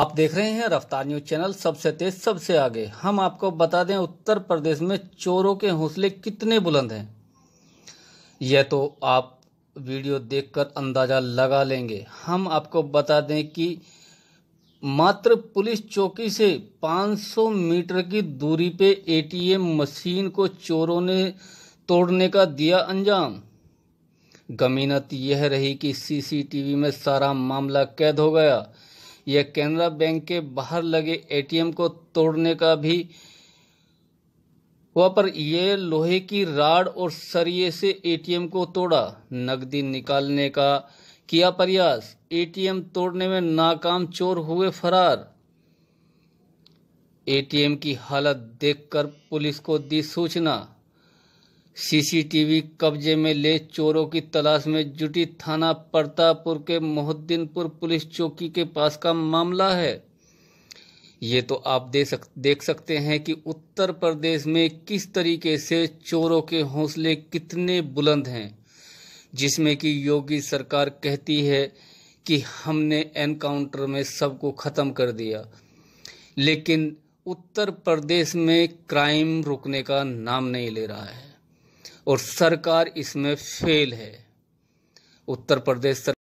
आप देख रहे हैं रफ्तार न्यूज चैनल सबसे तेज सबसे आगे हम आपको बता दें उत्तर प्रदेश में चोरों के हौसले कितने बुलंद हैं यह तो आप वीडियो देखकर अंदाजा लगा लेंगे हम आपको बता दें कि मात्र पुलिस चौकी से 500 मीटर की दूरी पे एटीएम मशीन को चोरों ने तोड़ने का दिया अंजाम गमीनत यह रही कि सीसीटीवी में सारा मामला कैद हो गया या कैनरा बैंक के बाहर लगे एटीएम को तोड़ने का भी वहां पर यह लोहे की राड और सरिये से एटीएम को तोड़ा नकदी निकालने का किया प्रयास एटीएम तोड़ने में नाकाम चोर हुए फरार एटीएम की हालत देखकर पुलिस को दी सूचना सीसीटीवी कब्जे में ले चोरों की तलाश में जुटी थाना प्रतापपुर के मोहद्दीनपुर पुलिस चौकी के पास का मामला है ये तो आप दे सक, देख सकते हैं कि उत्तर प्रदेश में किस तरीके से चोरों के हौसले कितने बुलंद हैं जिसमें कि योगी सरकार कहती है कि हमने एनकाउंटर में सबको ख़त्म कर दिया लेकिन उत्तर प्रदेश में क्राइम रुकने का नाम नहीं ले रहा है और सरकार इसमें फेल है उत्तर प्रदेश सरकार